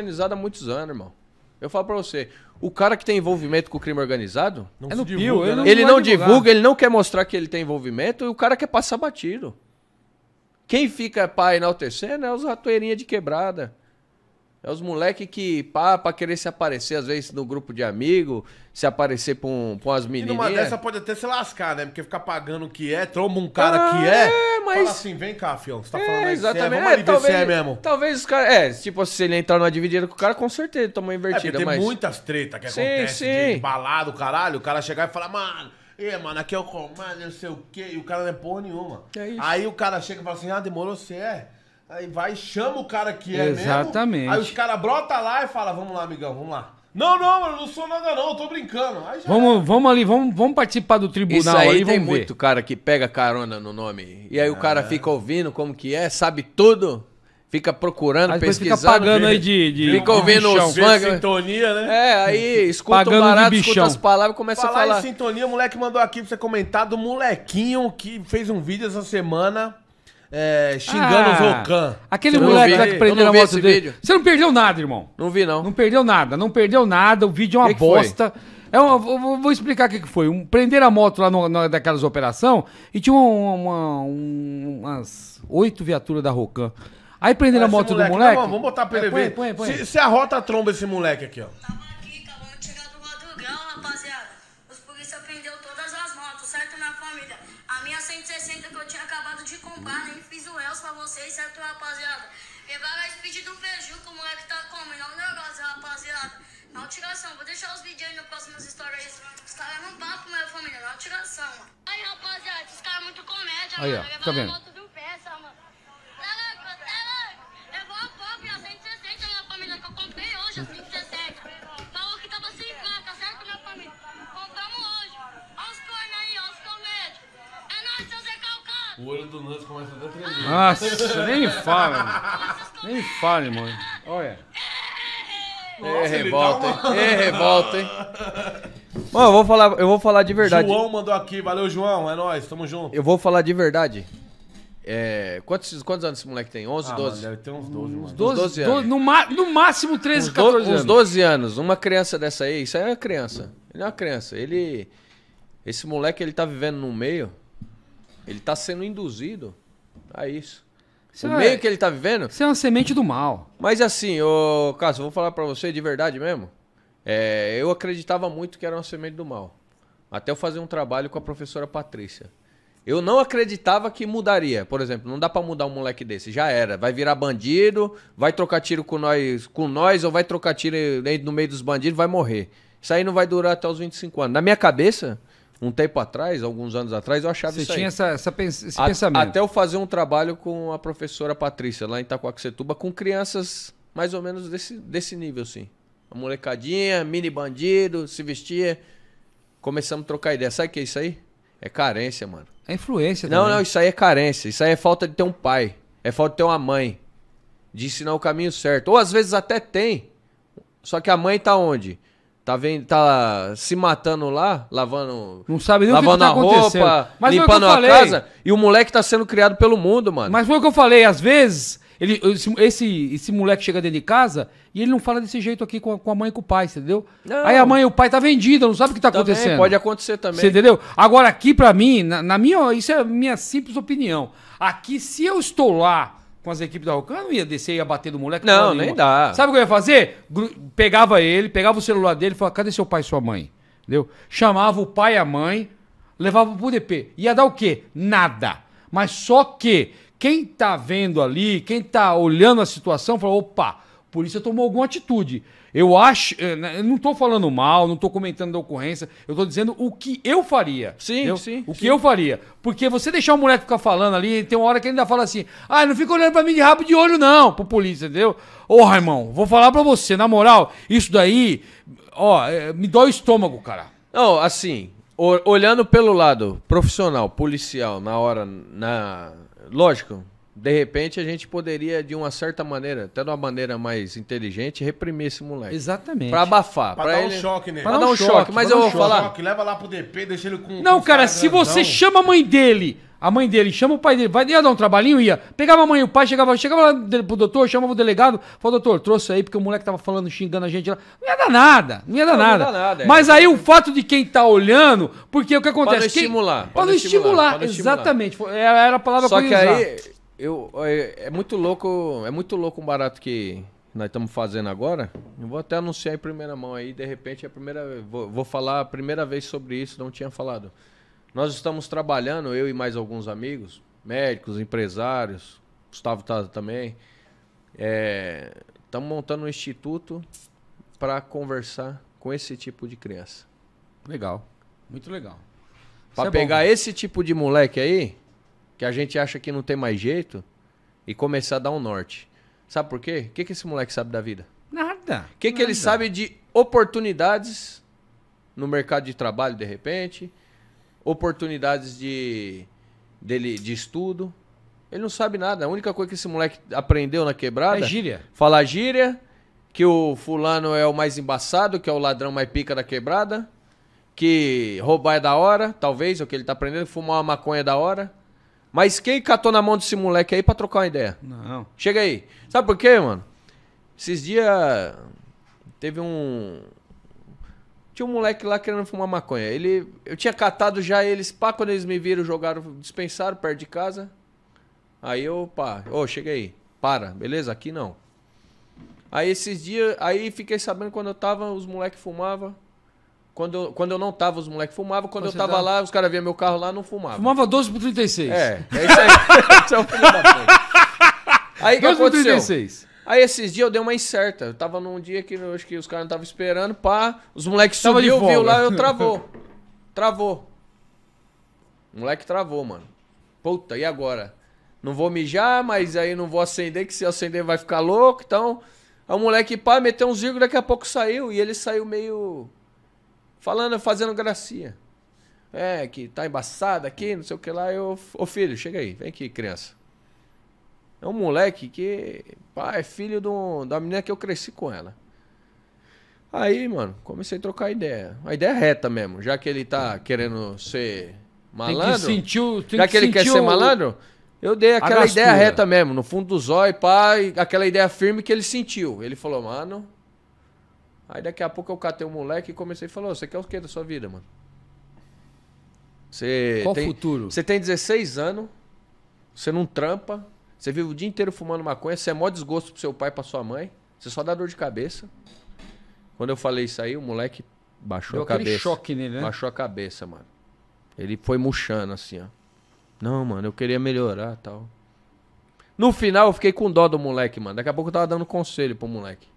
organizado há muitos anos, irmão. Eu falo pra você, o cara que tem envolvimento com o crime organizado, não é no divulga, pio, não ele não, né? divulga, ele não quer mostrar que ele tem envolvimento e o cara quer passar batido. Quem fica pra enaltecendo né, é os ratoeirinhas de quebrada. É os moleque que, pá, pra querer se aparecer, às vezes, no grupo de amigo, se aparecer com, com as menininhas. E numa dessa pode até se lascar, né? Porque ficar pagando o que é, tromba um cara ah, que é, é mas... fala assim, vem cá, fião, você tá é, falando aí é, exatamente. É, vamos é, talvez, é mesmo. Talvez os caras, é, tipo, se ele entrar numa dividida com o cara, com certeza toma é, invertida, é, tem mas... muitas tretas que sim, acontece sim. de balada, o caralho, o cara chegar e falar, mano... É, mano, aqui é o comando, não sei o quê, e o cara não é porra nenhuma. É isso. Aí o cara chega e fala assim: ah, demorou, você é. Aí vai, chama o cara que é Exatamente. mesmo. Aí os caras brota lá e fala, vamos lá, amigão, vamos lá. Não, não, mano, não sou nada não, eu tô brincando. vamos, é. vamos ali, vamos, vamos participar do tribunal Isso aí, aí tem muito cara que pega carona no nome. E aí o cara é. fica ouvindo como que é, sabe tudo. Fica procurando, aí pesquisando. Fica pagando aí de, de Fica ouvindo os funk. Né? sintonia, né? É, aí escuta pagando o barato, escuta as palavras e começa falar a falar. Falar em sintonia, o moleque mandou aqui pra você comentar do molequinho que fez um vídeo essa semana é, xingando ah, o Zocan. Aquele Você moleque lá que prendeu a moto dele. Vídeo. Você não perdeu nada, irmão. Não vi, não. Não perdeu nada, não perdeu nada. O vídeo é uma que bosta. Que é uma, vou, explicar o que, que foi. Um, prenderam a moto lá no, daquelas operação e tinha uma, uma, umas oito viaturas da Rocan. Aí prenderam a moto moleque. do moleque. vamos botar pra é, ele é, põe, ver. Põe, põe, se, se arrota a tromba esse moleque aqui, ó. fubá, nem fiz o Elcio pra vocês, certo, rapaziada? Levaram esse vídeo do Feju, que o moleque tá comendo, é negócio, rapaziada. Não tiração, vou deixar os vídeos aí no próximo histórias. Os caras não vão pra minha família, não tiração, mano. Aí, rapaziada, esses caras é muito comédia, aí, mano. Ó, tá vendo? moto do pé mano. Tá louco, tá louco. vou a pop, a 160 na família que eu comprei hoje, assim. O olho do Nunes começa a tremer. Nossa, nem fale, mano. Nem fale, mano. Olha. é revolta, hein? É revolta, hein? Mano, eu vou falar, eu vou falar de verdade. João mandou aqui. Valeu, João. É nóis. Tamo junto. Eu vou falar de verdade. É, quantos, quantos anos esse moleque tem? 11, Ah, mano, 12? deve ter uns 12, mano. 12, 12 anos. no, no máximo 13, Uns, do- 14 anos. uns 12 anos. Uma criança dessa aí, isso aí é uma criança. Ele é uma criança. Ele. Esse moleque, ele tá vivendo num meio ele está sendo induzido a isso. Isso o é, meio que ele está vivendo. Você é uma semente do mal. Mas assim, ô Cássio, vou falar para você de verdade mesmo. É, eu acreditava muito que era uma semente do mal. Até eu fazer um trabalho com a professora Patrícia. Eu não acreditava que mudaria. Por exemplo, não dá para mudar um moleque desse. Já era. Vai virar bandido, vai trocar tiro com nós, com nós ou vai trocar tiro no meio dos bandidos, vai morrer. Isso aí não vai durar até os 25 anos. Na minha cabeça, um tempo atrás, alguns anos atrás, eu achava Você isso. Você tinha essa, essa pens esse a, pensamento. Até eu fazer um trabalho com a professora Patrícia, lá em Itacoaxetuba, com crianças mais ou menos desse, desse nível, assim. Uma molecadinha, mini bandido, se vestia. Começamos a trocar ideia. Sabe o que é isso aí? É carência, mano. É influência Não, também. não, isso aí é carência. Isso aí é falta de ter um pai. É falta de ter uma mãe. De ensinar o caminho certo. Ou às vezes até tem. Só que a mãe tá onde? Tá, vendo, tá se matando lá, lavando. Não sabe nem lavando o que, que tá a roupa, Mas limpando a casa. E o moleque tá sendo criado pelo mundo, mano. Mas foi o que eu falei, às vezes, ele, esse, esse moleque chega dentro de casa e ele não fala desse jeito aqui com a, com a mãe e com o pai, entendeu? Não. Aí a mãe e o pai tá vendido não sabe o que tá também, acontecendo. Pode acontecer também. Você entendeu? Agora, aqui, para mim, na, na minha. Isso é a minha simples opinião. Aqui, se eu estou lá com as equipes da Alcan, não ia descer e ia bater do moleque. Não, nem dá. Sabe o que eu ia fazer? Pegava ele, pegava o celular dele e falava: cadê seu pai e sua mãe? Entendeu? Chamava o pai e a mãe, levava pro DP. Ia dar o quê? Nada. Mas só que quem tá vendo ali, quem tá olhando a situação, falou: opa, polícia tomou alguma atitude. Eu acho. Eh, né, eu não estou falando mal, não estou comentando da ocorrência. Eu estou dizendo o que eu faria. Sim, entendeu? sim. O sim. que eu faria. Porque você deixar o moleque ficar falando ali, tem uma hora que ele ainda fala assim: ah, não fica olhando para mim de rabo de olho, não, pro polícia, entendeu? Ô, oh, irmão, vou falar para você, na moral, isso daí, ó, eh, me dói o estômago, cara. Não, assim, olhando pelo lado profissional, policial, na hora. na Lógico, de repente a gente poderia, de uma certa maneira, até de uma maneira mais inteligente, reprimir esse moleque. Exatamente. Pra abafar. Pra, pra dar ele... um choque nele. Pra, pra dar um choque, choque mas eu vou falar. Choque, leva lá pro DP, deixa ele com. Não, com cara, se você não. chama a mãe dele. A mãe dele chama o pai dele, vai, ia dar um trabalhinho, ia. Pegava a mãe e o pai, chegava, chegava lá pro doutor, chamava o delegado, falou, doutor, trouxe aí, porque o moleque tava falando, xingando a gente lá. Não ia dar nada, não ia dar não, nada. Não nada é. Mas aí o fato de quem tá olhando, porque o que acontece? Pra não quem... estimular. Pra não estimular, exatamente. Era a palavra Só que, que aí, eu, é, é, muito louco, é muito louco um barato que nós estamos fazendo agora. Eu vou até anunciar em primeira mão aí, de repente é a primeira, vou, vou falar a primeira vez sobre isso, não tinha falado. Nós estamos trabalhando, eu e mais alguns amigos, médicos, empresários, Gustavo tá também. Estamos é, montando um instituto para conversar com esse tipo de criança. Legal, muito legal. Para é pegar bom, né? esse tipo de moleque aí, que a gente acha que não tem mais jeito e começar a dar um norte. Sabe por quê? O que, que esse moleque sabe da vida? Nada. O que, nada. que ele sabe de oportunidades no mercado de trabalho, de repente? Oportunidades de, dele, de estudo. Ele não sabe nada. A única coisa que esse moleque aprendeu na quebrada. É gíria. Falar gíria, que o fulano é o mais embaçado, que é o ladrão mais pica da quebrada. Que roubar é da hora, talvez, é o que ele tá aprendendo. Fumar uma maconha é da hora. Mas quem catou na mão desse moleque aí pra trocar uma ideia? Não. Chega aí. Sabe por quê, mano? Esses dias teve um. Tinha um moleque lá querendo fumar maconha. Ele, eu tinha catado já eles, pá, quando eles me viram, jogaram, dispensaram perto de casa. Aí eu, pá, ô, oh, chega aí, para, beleza? Aqui não. Aí esses dias, aí fiquei sabendo quando eu tava, os moleques fumavam. Quando eu, quando eu não tava, os moleques fumavam. Quando eu tava tá... lá, os caras viam meu carro lá, não fumavam. Fumava 12 por 36. É, é isso aí. é o Aí que aconteceu? 36. Aí esses dias eu dei uma incerta. Eu tava num dia que eu acho que os caras não estavam esperando, pá. Os moleques subiu, viu lá, eu travou. Travou. O moleque travou, mano. Puta, e agora? Não vou mijar, mas aí não vou acender, que se acender vai ficar louco, então. o moleque, pá, meteu um zigo daqui a pouco saiu. E ele saiu meio falando, fazendo gracinha. É, que tá embaçada aqui, não sei o que lá. Eu, ô filho, chega aí, vem aqui, criança. É um moleque que pá, é filho do, da menina que eu cresci com ela. Aí, mano, comecei a trocar ideia. A ideia é reta mesmo, já que ele tá querendo ser malandro. Tem que sentiu, tem já que, que ele quer ser malandro, eu dei aquela ideia reta mesmo, no fundo do zóio, pá, aquela ideia firme que ele sentiu. Ele falou, mano, Aí daqui a pouco eu catei um moleque e comecei e falou: Você quer o que da sua vida, mano? Você Qual tem, futuro? Você tem 16 anos, você não trampa, você vive o dia inteiro fumando maconha, você é mó desgosto pro seu pai e pra sua mãe, você só dá dor de cabeça. Quando eu falei isso aí, o moleque baixou Deu a cabeça. choque nele, né? Baixou a cabeça, mano. Ele foi murchando assim, ó. Não, mano, eu queria melhorar tal. No final eu fiquei com dó do moleque, mano. Daqui a pouco eu tava dando conselho pro moleque.